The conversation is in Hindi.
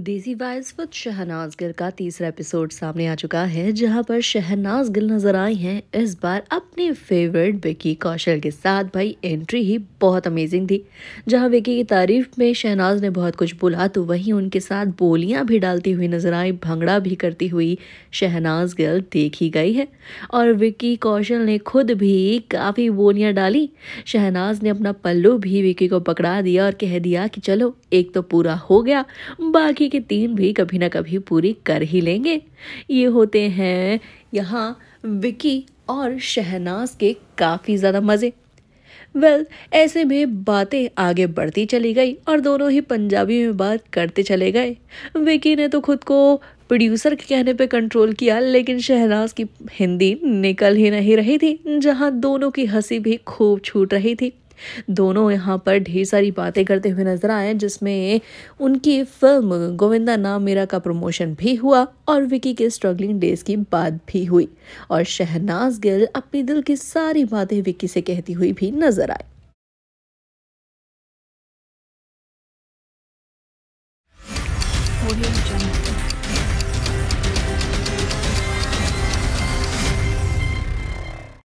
देसी वाइज विद शहनाज गिल का तीसरा एपिसोड सामने आ चुका है जहां पर शहनाज गिल नजर आई हैं इस बार अपने फेवरेट विकी कौशल के साथ भाई एंट्री ही बहुत अमेजिंग थी जहां विकी की तारीफ में शहनाज ने बहुत कुछ बोला तो वहीं उनके साथ बोलियां भी डालती हुई नजर आई भंगड़ा भी करती हुई शहनाज गिल देखी गई है और विक्की कौशल ने खुद भी काफ़ी बोलियाँ डाली शहनाज ने अपना पल्लू भी विकी को पकड़ा दिया और कह दिया कि चलो एक तो पूरा हो गया बाकी बाकी के तीन भी कभी ना कभी पूरी कर ही लेंगे ये होते हैं यहाँ विकी और शहनाज के काफ़ी ज़्यादा मज़े वेल well, ऐसे में बातें आगे बढ़ती चली गई और दोनों ही पंजाबी में बात करते चले गए विकी ने तो खुद को प्रोड्यूसर के कहने पे कंट्रोल किया लेकिन शहनाज की हिंदी निकल ही नहीं रही थी जहां दोनों की हंसी भी खूब छूट रही थी दोनों यहाँ पर ढेर सारी बातें करते हुए नजर आए जिसमें उनकी फिल्म गोविंदा नाम मेरा का प्रमोशन भी हुआ और विकी के स्ट्रगलिंग डेज की बात भी हुई और शहनाज गिल अपनी दिल की सारी बातें विकी से कहती हुई भी नजर आई audio jungle.